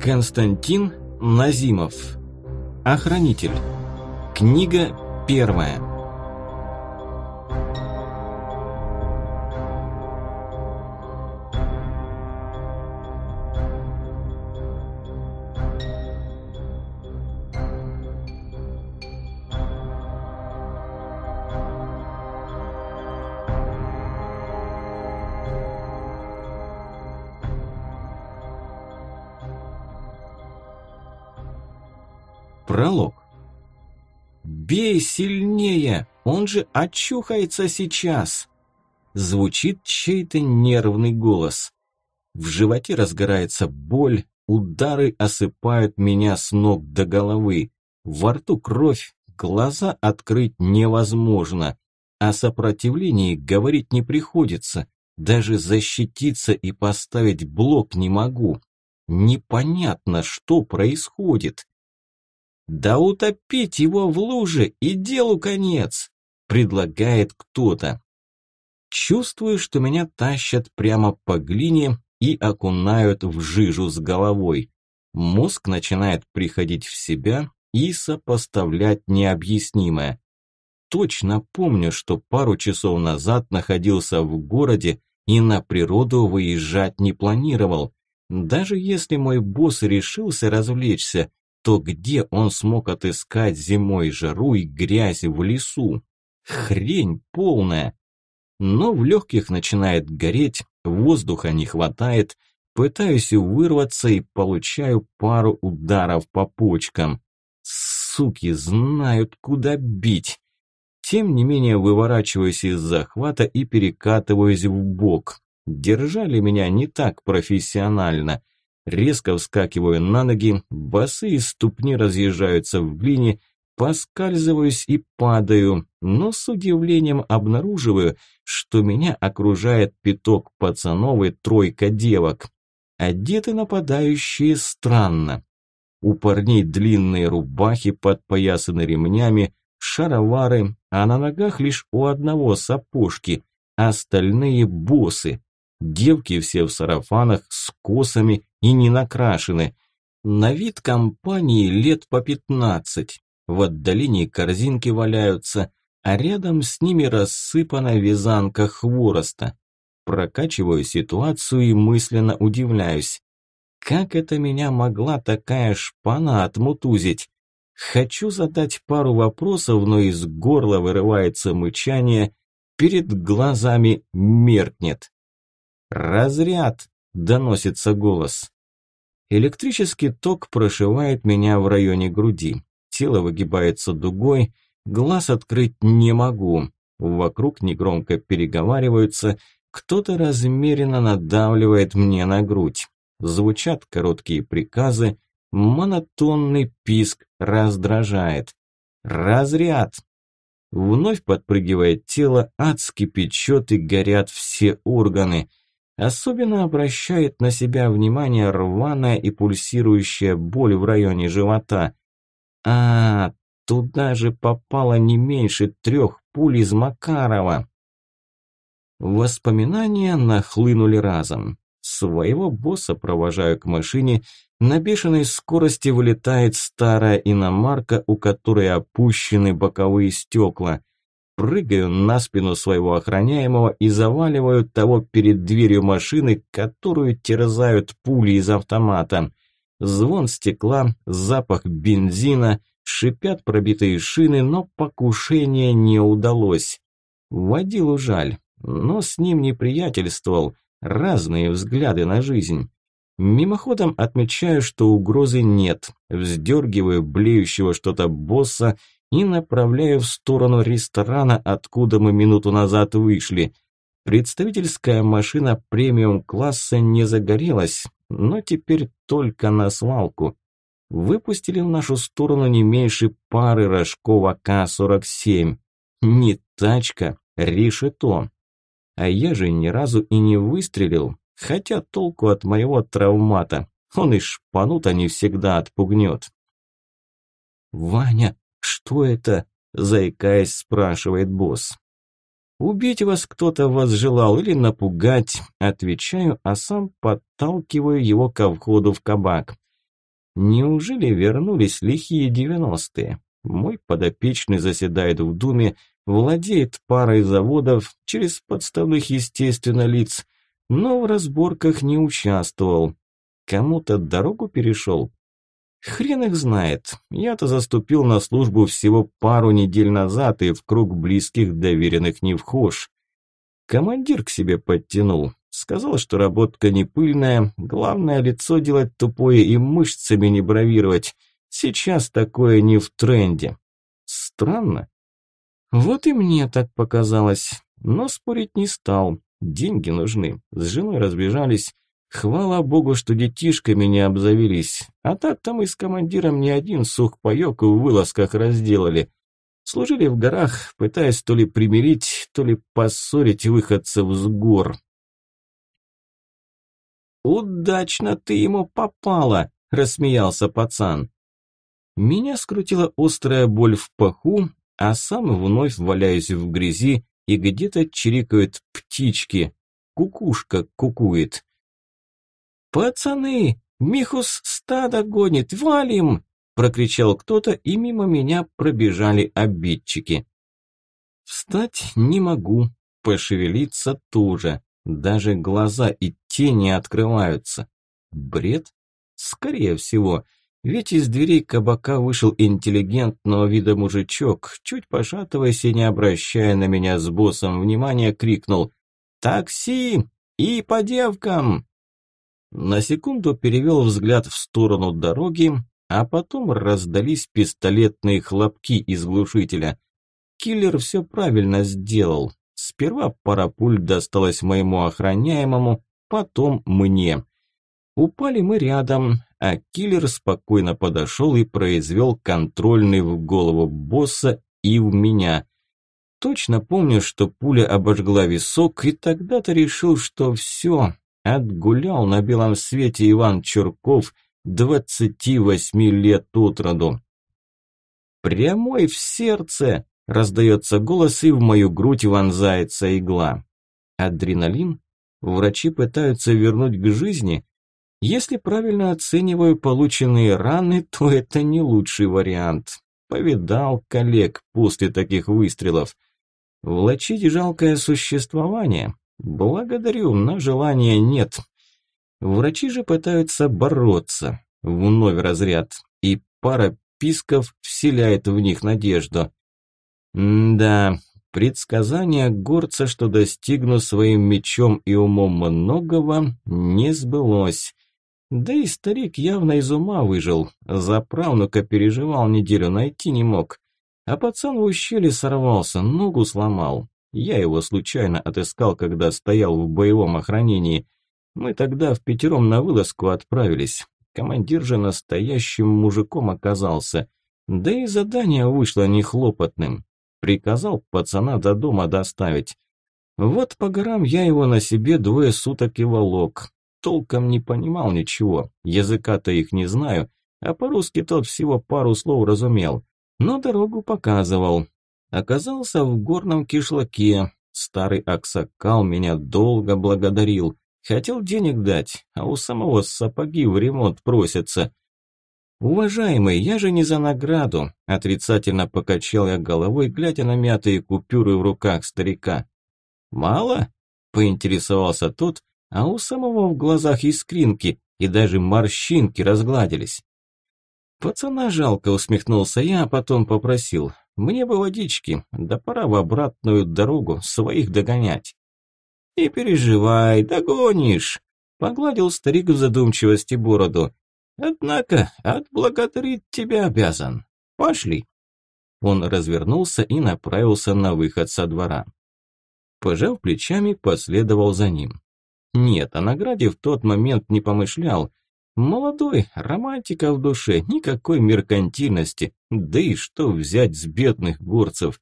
Константин Назимов. Охранитель. Книга первая. Пролог. «Бей сильнее! Он же очухается сейчас!» Звучит чей-то нервный голос. В животе разгорается боль, удары осыпают меня с ног до головы. Во рту кровь, глаза открыть невозможно. О сопротивлении говорить не приходится. Даже защититься и поставить блок не могу. Непонятно, что происходит. Да утопить его в луже и делу конец, предлагает кто-то. Чувствую, что меня тащат прямо по глине и окунают в жижу с головой. Мозг начинает приходить в себя и сопоставлять необъяснимое. Точно помню, что пару часов назад находился в городе и на природу выезжать не планировал. Даже если мой босс решился развлечься, то где он смог отыскать зимой жару и грязь в лесу? Хрень полная. Но в легких начинает гореть, воздуха не хватает, пытаюсь вырваться и получаю пару ударов по почкам. Суки знают, куда бить. Тем не менее выворачиваюсь из захвата и перекатываюсь в бок. Держали меня не так профессионально – Резко вскакиваю на ноги, босые ступни разъезжаются в глине, поскальзываюсь и падаю, но с удивлением обнаруживаю, что меня окружает пяток пацанов и тройка девок. Одеты нападающие странно. У парней длинные рубахи, подпоясаны ремнями, шаровары, а на ногах лишь у одного сапожки, остальные босы. Девки все в сарафанах, с косами и не накрашены. На вид компании лет по пятнадцать. В отдалении корзинки валяются, а рядом с ними рассыпана вязанка хвороста. Прокачиваю ситуацию и мысленно удивляюсь. Как это меня могла такая шпана отмутузить? Хочу задать пару вопросов, но из горла вырывается мычание, перед глазами меркнет. «Разряд!» – доносится голос. Электрический ток прошивает меня в районе груди. Тело выгибается дугой, глаз открыть не могу. Вокруг негромко переговариваются, кто-то размеренно надавливает мне на грудь. Звучат короткие приказы, монотонный писк раздражает. «Разряд!» Вновь подпрыгивает тело, адски печет и горят все органы – Особенно обращает на себя внимание рваная и пульсирующая боль в районе живота. А, туда же попало не меньше трех пуль из Макарова. Воспоминания нахлынули разом. Своего босса провожаю к машине, на бешеной скорости вылетает старая иномарка, у которой опущены боковые стекла – прыгаю на спину своего охраняемого и заваливаю того перед дверью машины, которую терзают пули из автомата. Звон стекла, запах бензина, шипят пробитые шины, но покушение не удалось. Водилу жаль, но с ним не приятельствовал, разные взгляды на жизнь. Мимоходом отмечаю, что угрозы нет, вздергиваю блеющего что-то босса и направляю в сторону ресторана, откуда мы минуту назад вышли. Представительская машина премиум-класса не загорелась, но теперь только на свалку. Выпустили в нашу сторону не меньше пары рожкова К-47. Не тачка, решето. А я же ни разу и не выстрелил, хотя толку от моего травмата. Он и шпанут, а не всегда отпугнет. «Ваня, «Что это?» – заикаясь, спрашивает босс. «Убить вас кто-то вас желал или напугать?» – отвечаю, а сам подталкиваю его ко входу в кабак. Неужели вернулись лихие девяностые? Мой подопечный заседает в Думе, владеет парой заводов через подставных, естественно, лиц, но в разборках не участвовал. Кому-то дорогу перешел, Хрен их знает. Я-то заступил на службу всего пару недель назад и в круг близких доверенных не вхож. Командир к себе подтянул. Сказал, что работка не пыльная, главное лицо делать тупое и мышцами не бравировать. Сейчас такое не в тренде. Странно. Вот и мне так показалось, но спорить не стал. Деньги нужны. С женой разбежались. Хвала богу, что детишками не обзавелись. А так-то мы с командиром не один сух сухпайок в вылазках разделали. Служили в горах, пытаясь то ли примирить, то ли поссорить выходцев с гор. «Удачно ты ему попала!» – рассмеялся пацан. Меня скрутила острая боль в паху, а сам вновь валяюсь в грязи, и где-то чирикают птички. Кукушка кукует. «Пацаны, Михус стадо гонит, валим!» прокричал кто-то, и мимо меня пробежали обидчики. Встать не могу, пошевелиться тоже. Даже глаза и тени открываются. Бред? Скорее всего. Ведь из дверей кабака вышел интеллигентного вида мужичок, чуть пошатываясь и не обращая на меня с боссом внимания, крикнул «Такси! И по девкам!» На секунду перевел взгляд в сторону дороги, а потом раздались пистолетные хлопки из глушителя. Киллер все правильно сделал. Сперва пара пуль досталась моему охраняемому, потом мне. Упали мы рядом, а киллер спокойно подошел и произвел контрольный в голову босса и в меня. Точно помню, что пуля обожгла висок, и тогда-то решил, что все, Отгулял на белом свете Иван Чурков, 28 лет от роду. «Прямой в сердце!» – раздается голос, и в мою грудь вонзается игла. Адреналин? Врачи пытаются вернуть к жизни? Если правильно оцениваю полученные раны, то это не лучший вариант. Повидал коллег после таких выстрелов. Влачить жалкое существование, Благодарю, но желания нет. Врачи же пытаются бороться. Вновь разряд. И пара писков вселяет в них надежду. М да, предсказание горца, что достигну своим мечом и умом многого, не сбылось. Да и старик явно из ума выжил. За правнука переживал неделю, найти не мог. А пацан в ущелье сорвался, ногу сломал. Я его случайно отыскал, когда стоял в боевом охранении. Мы тогда в пятером на вылазку отправились. Командир же настоящим мужиком оказался. Да и задание вышло нехлопотным. Приказал пацана до дома доставить. Вот по горам я его на себе двое суток и волок. Толком не понимал ничего, языка-то их не знаю, а по-русски тот всего пару слов разумел. Но дорогу показывал, Оказался в горном кишлаке. Старый Аксакал меня долго благодарил. Хотел денег дать, а у самого сапоги в ремонт просятся. «Уважаемый, я же не за награду», – отрицательно покачал я головой, глядя на мятые купюры в руках старика. «Мало?» – поинтересовался тот, а у самого в глазах искринки и даже морщинки разгладились. «Пацана жалко», – усмехнулся я, а потом попросил. Мне бы водички, да пора в обратную дорогу своих догонять. «Не переживай, догонишь!» – погладил старик в задумчивости бороду. «Однако отблагодарить тебя обязан. Пошли!» Он развернулся и направился на выход со двора. Пожав плечами, последовал за ним. Нет, о награде в тот момент не помышлял – Молодой, романтика в душе, никакой меркантильности, да и что взять с бедных горцев.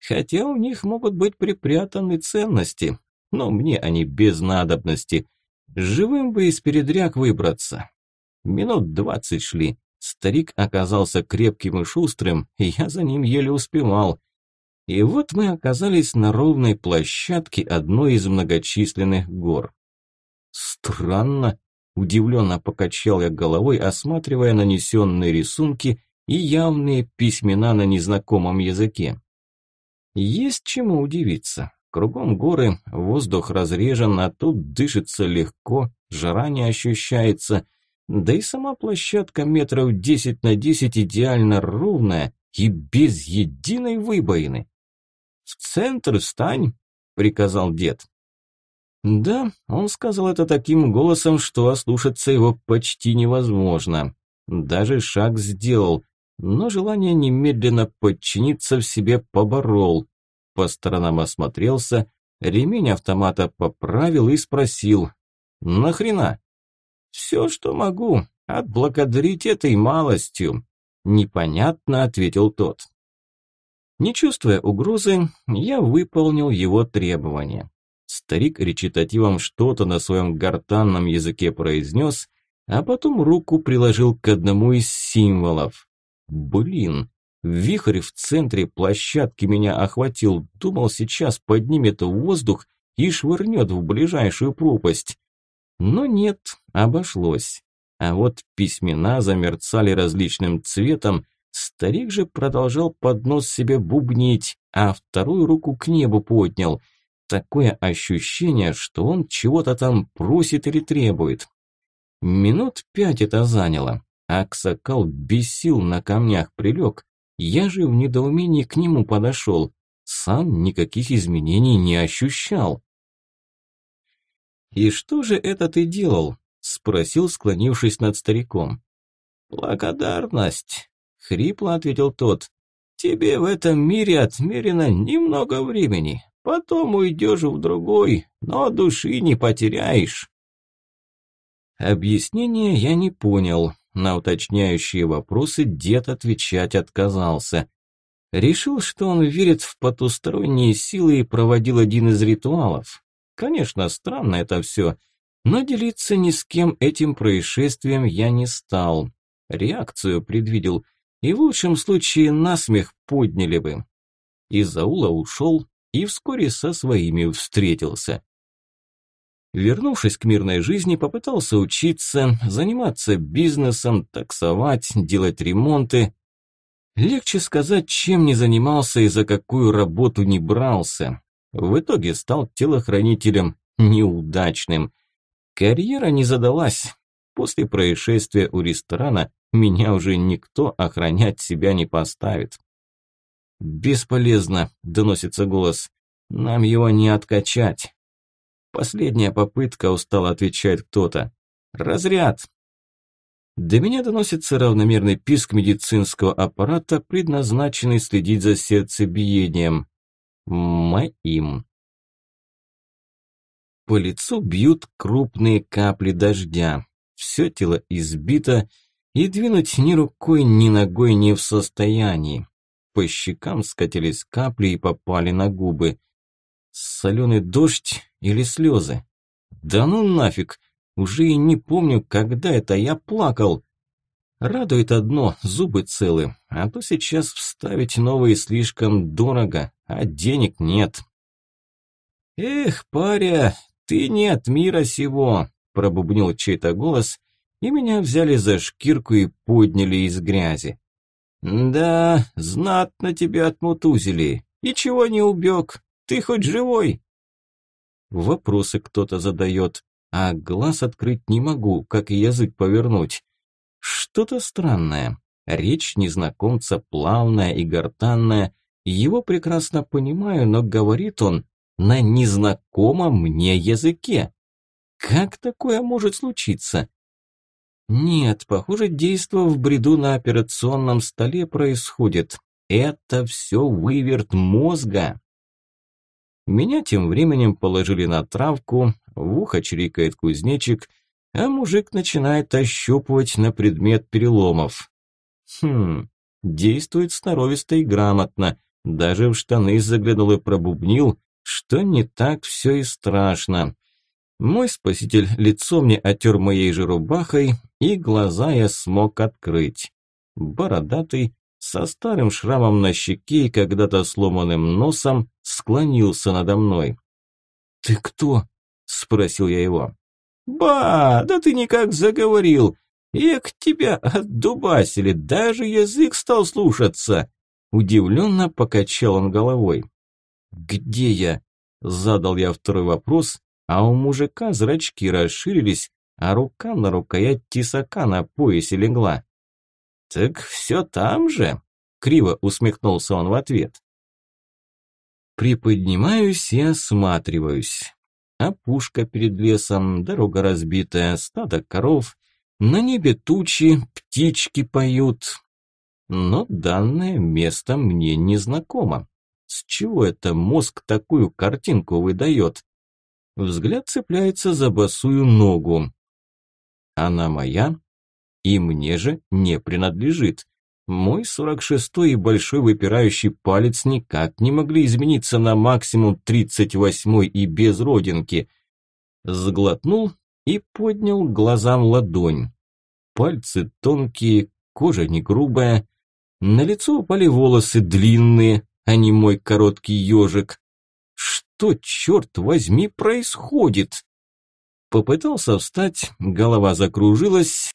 Хотя у них могут быть припрятаны ценности, но мне они без надобности. Живым бы из передряг выбраться. Минут двадцать шли. Старик оказался крепким и шустрым, и я за ним еле успевал. И вот мы оказались на ровной площадке одной из многочисленных гор. Странно, Удивленно покачал я головой, осматривая нанесенные рисунки и явные письмена на незнакомом языке. Есть чему удивиться. Кругом горы, воздух разрежен, а тут дышится легко, жара не ощущается. Да и сама площадка метров десять на десять идеально ровная и без единой выбоины. «В центр встань!» – приказал дед. Да, он сказал это таким голосом, что ослушаться его почти невозможно. Даже шаг сделал, но желание немедленно подчиниться в себе поборол. По сторонам осмотрелся, ремень автомата поправил и спросил «Нахрена?» «Все, что могу, отблагодарить этой малостью», – непонятно ответил тот. Не чувствуя угрозы, я выполнил его требования. Старик речитативом что-то на своем гортанном языке произнес, а потом руку приложил к одному из символов. Блин, вихрь в центре площадки меня охватил, думал, сейчас поднимет воздух и швырнет в ближайшую пропасть. Но нет, обошлось. А вот письмена замерцали различным цветом, старик же продолжал под нос себе бубнить, а вторую руку к небу поднял – Такое ощущение, что он чего-то там просит или требует. Минут пять это заняло. Аксакал без сил на камнях прилег. Я же в недоумении к нему подошел. Сам никаких изменений не ощущал. «И что же это ты делал?» – спросил, склонившись над стариком. «Благодарность», – хрипло ответил тот. «Тебе в этом мире отмерено немного времени, Потом уйдешь в другой, но души не потеряешь. Объяснение я не понял. На уточняющие вопросы дед отвечать отказался. Решил, что он верит в потусторонние силы и проводил один из ритуалов. Конечно, странно это все, но делиться ни с кем этим происшествием я не стал. Реакцию предвидел, и в лучшем случае насмех подняли бы. Из аула ушел, и вскоре со своими встретился. Вернувшись к мирной жизни, попытался учиться, заниматься бизнесом, таксовать, делать ремонты. Легче сказать, чем не занимался и за какую работу не брался. В итоге стал телохранителем неудачным. Карьера не задалась. После происшествия у ресторана меня уже никто охранять себя не поставит. «Бесполезно», – доносится голос. «Нам его не откачать». Последняя попытка, устало отвечает кто-то. «Разряд!» До меня доносится равномерный писк медицинского аппарата, предназначенный следить за сердцебиением. Моим. По лицу бьют крупные капли дождя. Все тело избито, и двинуть ни рукой, ни ногой не в состоянии. По щекам скатились капли и попали на губы. Соленый дождь или слезы? Да ну нафиг! Уже и не помню, когда это я плакал. Радует одно, зубы целы, а то сейчас вставить новые слишком дорого, а денег нет. «Эх, паря, ты не от мира сего!» – пробубнил чей-то голос, и меня взяли за шкирку и подняли из грязи. «Да, знатно тебя отмутузили. Ничего не убег? Ты хоть живой?» Вопросы кто-то задает, а глаз открыть не могу, как и язык повернуть. Что-то странное. Речь незнакомца плавная и гортанная. Его прекрасно понимаю, но говорит он на незнакомом мне языке. Как такое может случиться? Нет, похоже, действо в бреду на операционном столе происходит. Это все выверт мозга. Меня тем временем положили на травку, в ухо чирикает кузнечик, а мужик начинает ощупывать на предмет переломов. Хм, действует сноровисто и грамотно, даже в штаны заглянул и пробубнил, что не так все и страшно. Мой спаситель лицом мне отер моей же рубахой, и глаза я смог открыть. Бородатый, со старым шрамом на щеке и когда-то сломанным носом, склонился надо мной. «Ты кто?» – спросил я его. «Ба, да ты никак заговорил! к тебя отдубасили, даже язык стал слушаться!» Удивленно покачал он головой. «Где я?» – задал я второй вопрос, а у мужика зрачки расширились, а рука на рукоять тесака на поясе легла. «Так все там же?» – криво усмехнулся он в ответ. Приподнимаюсь и осматриваюсь. Опушка а перед лесом, дорога разбитая, стадо коров, на небе тучи, птички поют. Но данное место мне незнакомо. С чего это мозг такую картинку выдает? Взгляд цепляется за босую ногу. Она моя, и мне же не принадлежит. Мой 46-й и большой выпирающий палец никак не могли измениться на максимум 38-й и без родинки. Сглотнул и поднял глазам ладонь. Пальцы тонкие, кожа не грубая. На лицо упали волосы длинные, а не мой короткий ежик что, черт возьми, происходит? Попытался встать, голова закружилась,